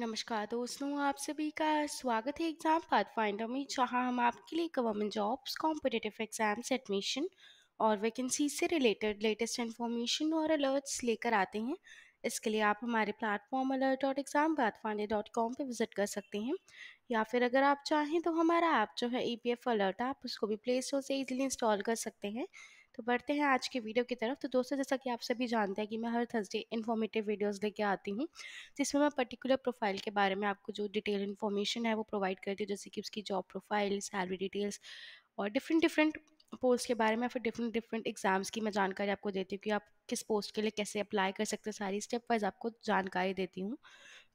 नमस्कार दोस्तों आप सभी का स्वागत है एग्ज़ाम फाइंडर में जहां हम आपके लिए government jobs competitive exams admission और वैकेंसी से रिलेटेड लेटेस्ट इन्फॉर्मेशन और अलर्ट्स लेकर आते हैं इसके लिए आप हमारे platform alert dot exam finder dot com पर विज़िट कर सकते हैं या फिर अगर आप चाहें तो हमारा ऐप जो है ई पी एफ अलर्ट आप उसको भी प्ले स्टोर से इज़िली इंस्टॉल कर सकते हैं तो बढ़ते हैं आज के वीडियो की तरफ तो दोस्तों जैसा कि आप सभी जानते हैं कि मैं हर थर्सडे इन्फॉर्मेटिव वीडियोस लेके आती हूँ जिसमें मैं पर्टिकुलर प्रोफाइल के बारे में आपको जो डिटेल इन्फॉर्मेशन है वो प्रोवाइड करती हूँ जैसे कि उसकी जॉब प्रोफाइल सैलरी डिटेल्स और डिफरेंट डिफरेंट पोस्ट के बारे में फिर डिफरेंट डिफरेंट एग्ज़ाम्स की मैं जानकारी आपको देती हूँ कि आप किस पोस्ट के लिए कैसे अप्लाई कर सकते हैं सारी स्टेप वाइज आपको जानकारी देती हूँ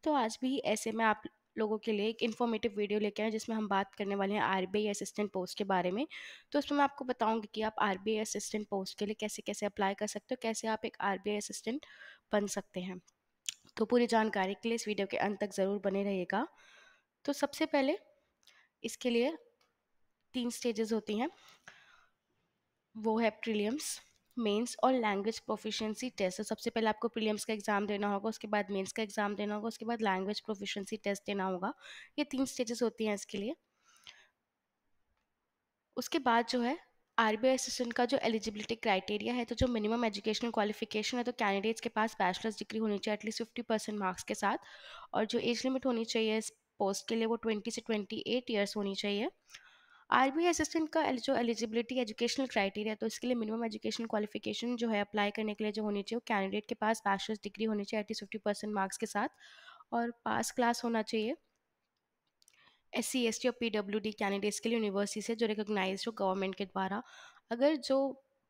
तो आज भी ऐसे मैं आप लोगों के लिए एक इन्फॉर्मेटिव वीडियो लेके आए जिसमें हम बात करने वाले हैं आर असिस्टेंट पोस्ट के बारे में तो उसमें मैं आपको बताऊंगी कि आप आर असिस्टेंट पोस्ट के लिए कैसे कैसे अप्लाई कर सकते हो कैसे आप एक आर असिस्टेंट बन सकते हैं तो पूरी जानकारी के लिए इस वीडियो के अंत तक ज़रूर बने रहिएगा तो सबसे पहले इसके लिए तीन स्टेजेस होती हैं वो है प्रीलियम्स मेंस और लैंग्वेज प्रोफिशिएंसी टेस्ट तो सबसे पहले आपको प्रीलिम्स का एग्ज़ाम देना होगा उसके बाद मेंस का एग्ज़ाम देना होगा उसके बाद लैंग्वेज प्रोफिशिएंसी टेस्ट देना होगा ये तीन स्टेजेस होती हैं इसके लिए उसके बाद जो है आरबीआई असिस्टेंट का जो एलिजिबिलिटी क्राइटेरिया है तो जो मिनिमम एजुकेशनल क्वालिफिकेशन है तो कैंडिडेट्स के पास बैचलर्स डिग्री होनी चाहिए एटलीस्ट फिफ्टी परसेंट मार्क्स के साथ और जो एज लिमिट होनी चाहिए इस पोस्ट के लिए वो ट्वेंटी से ट्वेंटी एट ईयर्स होनी चाहिए आर बी असिस्टेंट का जो एलिजिबिलिटी एजुकेशनल क्राइटेरिया तो इसके लिए मिनिमम एजुकेशन क्वालिफिकेशन जो है अप्लाई करने के लिए जो होनी चाहिए वो कैंडिडेट के पास बैचलर्स डिग्री होनी चाहिए एटी फिफ्टी परसेंट मार्क्स के साथ और पास क्लास होना चाहिए एस सी एस टी और पी डब्ल्यू डी कैंडिडेट्स के लिए यूनिवर्सिटी से जो रिकोगनाइज हो गवर्नमेंट के द्वारा अगर जो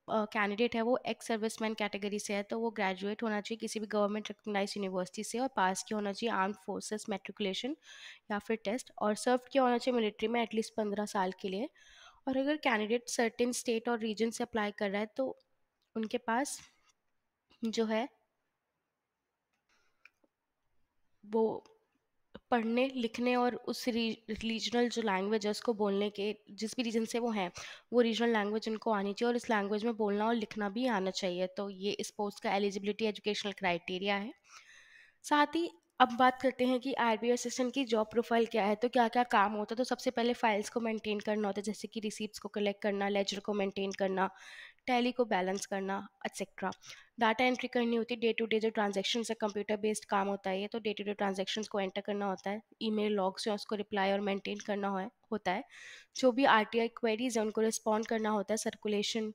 कैंडिडेट है वो एक्स सर्विसमैन कैटेगरी से है तो वो ग्रेजुएट होना चाहिए किसी भी गवर्नमेंट रिकगनाइज यूनिवर्सिटी से और पास किया होना चाहिए आर्म फोर्सेस मेट्रिकुलेशन या फिर टेस्ट और सर्व किया होना चाहिए मिलिट्री में एटलीस्ट पंद्रह साल के लिए और अगर कैंडिडेट सर्टिन स्टेट और रीजन से अप्लाई कर रहा है तो उनके पास जो है वो पढ़ने लिखने और उस रीजनल जो लैंग्वेज है उसको बोलने के जिस भी रीजन से वो हैं वो रीजनल लैंग्वेज उनको आनी चाहिए और इस लैंग्वेज में बोलना और लिखना भी आना चाहिए तो ये इस पोस्ट का एलिजिबिलिटी एजुकेशनल क्राइटेरिया है साथ ही अब बात करते हैं कि आर बी असिस्टेंट की जॉब प्रोफाइल क्या है तो क्या क्या काम होता है तो सबसे पहले फाइल्स को मेंटेन करना होता है जैसे कि रिसीप्ट को कलेक्ट करना लेजर को मेंटेन करना टैली को बैलेंस करना एक्सेट्रा डाटा एंट्री करनी होती है डे टू डे जो ट्रांजेक्शन है कंप्यूटर बेस्ड काम होता है ये तो डे टू डे ट्रांजेक्शन को एंटर करना होता है मेल लॉग्स या उसको रिप्लाई और मेनटेन करना हो, होता है जो भी आर टी आई क्वेरीज है उनको रिस्पॉन्ड करना होता है सर्कुलेशन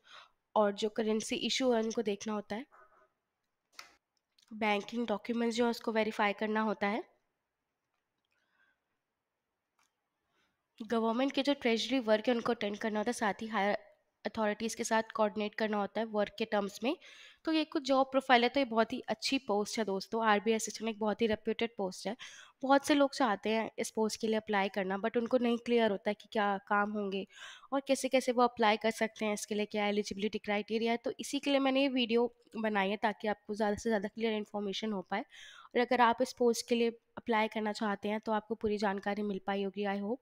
और जो करेंसी इशू है उनको देखना होता है बैंकिंग डॉक्यूमेंट्स जो है उसको वेरीफाई करना होता है गवर्नमेंट के जो ट्रेजरी वर्क है उनको अटेंड करना होता है साथ ही हायर अथॉरिटीज़ के साथ कोऑर्डिनेट करना होता है वर्क के टर्म्स में तो ये कुछ जॉब प्रोफाइल है तो ये बहुत ही अच्छी पोस्ट है दोस्तों आर बी असिस्टेंट एक बहुत ही रेप्यूटेड पोस्ट है बहुत से लोग चाहते हैं इस पोस्ट के लिए अप्लाई करना बट उनको नहीं क्लियर होता है कि क्या काम होंगे और कैसे कैसे वो अप्लाई कर सकते हैं इसके लिए क्या एलिजिबिलिटी क्राइटेरिया है तो इसी के लिए मैंने ये वीडियो बनाई है ताकि आपको ज़्यादा से ज़्यादा क्लियर इन्फॉर्मेशन हो पाए और अगर आप इस पोस्ट के लिए अप्लाई करना चाहते हैं तो आपको पूरी जानकारी मिल पाई होगी आई होप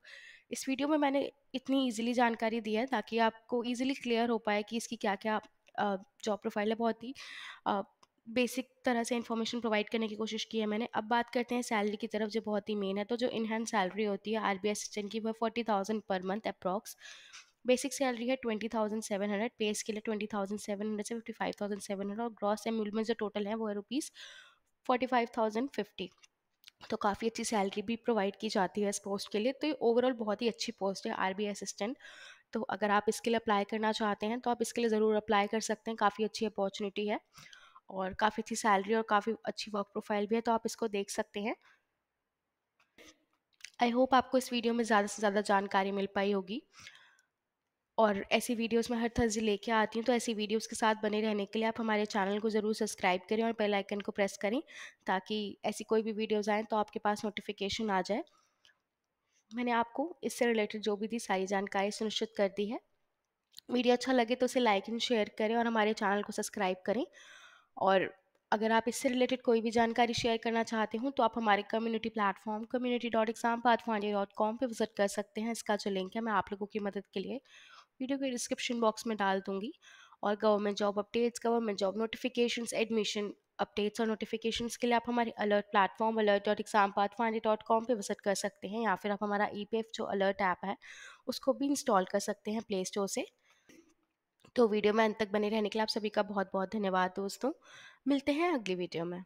इस वीडियो में मैंने इतनी ईजिली जानकारी दी है ताकि आपको ईजिली क्लियर हो पाए कि इसकी क्या क्या जॉब प्रोफाइल है बहुत ही बेसिक तरह से इन्फॉर्मेशन प्रोवाइड करने की कोशिश की है मैंने अब बात करते हैं सैलरी की तरफ जो बहुत ही मेन है तो जो इनहैंड सैलरी होती है बी असिस्टेंट की वह forty thousand per month approx basic salary है twenty thousand seven hundred pay scale है ट्वेंटी थाउजेंड सेवन हंड्रेड से fifty five thousand seven hundred और ग्रॉस एम्यूलमेंट जो टोटल है वो है rupees forty five thousand fifty तो काफ़ी अच्छी सैलरी भी प्रोवाइड की जाती है इस पोस्ट के लिए तो ये ओवरऑल बहुत ही अच्छी पोस्ट है आर असिस्टेंट तो अगर आप इसके लिए अप्लाई करना चाहते हैं तो आप इसके लिए ज़रूर अप्लाई कर सकते हैं काफ़ी अच्छी अपॉर्चुनिटी है और काफ़ी अच्छी सैलरी और काफ़ी अच्छी वर्क प्रोफाइल भी है तो आप इसको देख सकते हैं आई होप आपको इस वीडियो में ज़्यादा से ज़्यादा जानकारी मिल पाई होगी और ऐसी वीडियोस में हर थर्सडे लेके आती हूँ तो ऐसी वीडियोस के साथ बने रहने के लिए आप हमारे चैनल को ज़रूर सब्सक्राइब करें और बेल आइकन को प्रेस करें ताकि ऐसी कोई भी वीडियोस आएँ तो आपके पास नोटिफिकेशन आ जाए मैंने आपको इससे रिलेटेड जो भी थी सारी जानकारी सुनिश्चित कर दी है वीडियो अच्छा लगे तो उसे लाइक एंड शेयर करें और हमारे चैनल को सब्सक्राइब करें और अगर आप इससे रिलेटेड कोई भी जानकारी शेयर करना चाहते हो तो आप हमारे community platform community dot exam path dot com पर विजिट कर सकते हैं इसका जो लिंक है मैं आप लोगों की मदद के लिए वीडियो के डिस्क्रिप्शन बॉक्स में डाल दूंगी और government job updates government job notification admission updates और नोटिफिकेशन के लिए आप हमारे alert platform alert dot exam path findy dot com पर विजिट कर सकते हैं या फिर आप हमारा ई पी एफ जो अलर्ट ऐप है उसको भी इंस्टॉल कर सकते हैं प्ले स्टोर से तो वीडियो में अंत तक बने रहने के लिए आप सभी का बहुत बहुत धन्यवाद दोस्तों मिलते हैं अगली वीडियो में